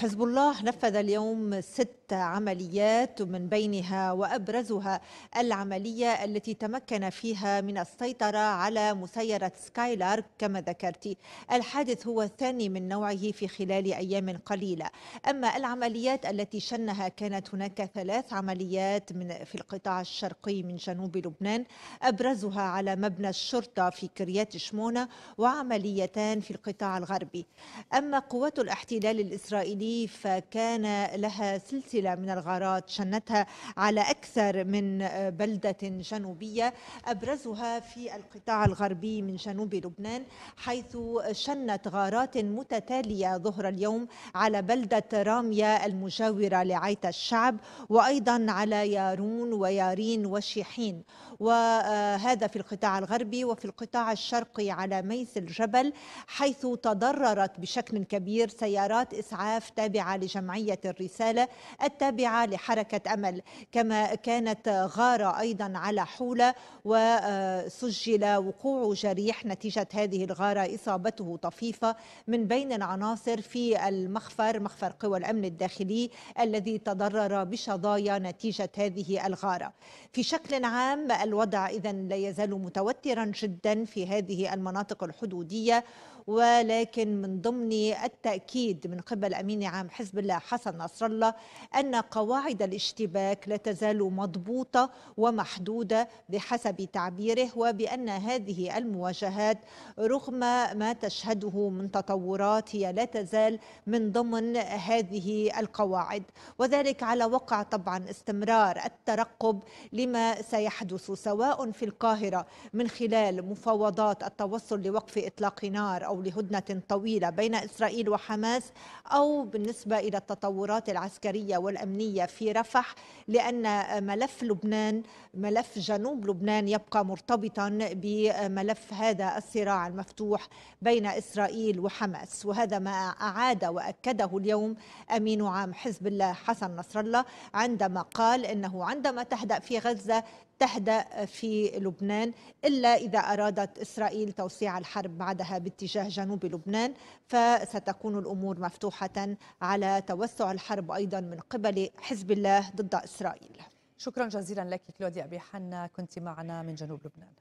حزب الله نفذ اليوم ست عمليات من بينها وابرزها العمليه التي تمكن فيها من السيطره على مسيره سكايلارك كما ذكرت الحادث هو الثاني من نوعه في خلال ايام قليله اما العمليات التي شنها كانت هناك ثلاث عمليات من في القطاع الشرقي من جنوب لبنان ابرزها على مبنى الشرطه في كريات شمونه وعمليتان في القطاع الغربي اما قوات الاحتلال الاسرائيلي الريف كان لها سلسلة من الغارات شنتها على أكثر من بلدة جنوبية أبرزها في القطاع الغربي من جنوب لبنان حيث شنت غارات متتالية ظهر اليوم على بلدة رامية المجاورة لعيت الشعب وأيضا على يارون ويارين وشيحين وهذا في القطاع الغربي وفي القطاع الشرقي على ميس الجبل حيث تضررت بشكل كبير سيارات إسعاف التابعة لجمعية الرسالة التابعة لحركة أمل كما كانت غارة أيضا على حولة وسجل وقوع جريح نتيجة هذه الغارة إصابته طفيفة من بين العناصر في المخفر مخفر قوى الأمن الداخلي الذي تضرر بشظايا نتيجة هذه الغارة في شكل عام الوضع إذا لا يزال متوترا جدا في هذه المناطق الحدودية ولكن من ضمن التأكيد من قبل أمين عام حزب الله حسن نصر الله أن قواعد الاشتباك لا تزال مضبوطة ومحدودة بحسب تعبيره وبأن هذه المواجهات رغم ما تشهده من تطورات هي لا تزال من ضمن هذه القواعد وذلك على وقع طبعا استمرار الترقب لما سيحدث سواء في القاهرة من خلال مفاوضات التوصل لوقف إطلاق نار أو لهدنة طويلة بين إسرائيل وحماس أو بالنسبة إلى التطورات العسكرية والأمنية في رفح لأن ملف لبنان ملف جنوب لبنان يبقى مرتبطا بملف هذا الصراع المفتوح بين إسرائيل وحماس وهذا ما أعاد وأكده اليوم أمين عام حزب الله حسن نصر الله عندما قال أنه عندما تهدأ في غزة تهدأ في لبنان إلا إذا أرادت إسرائيل توسيع الحرب بعدها باتجاه جنوب لبنان فستكون الأمور مفتوحة على توسع الحرب أيضا من قبل حزب الله ضد إسرائيل شكرا جزيلا لك كلوديا أبي حنا كنت معنا من جنوب لبنان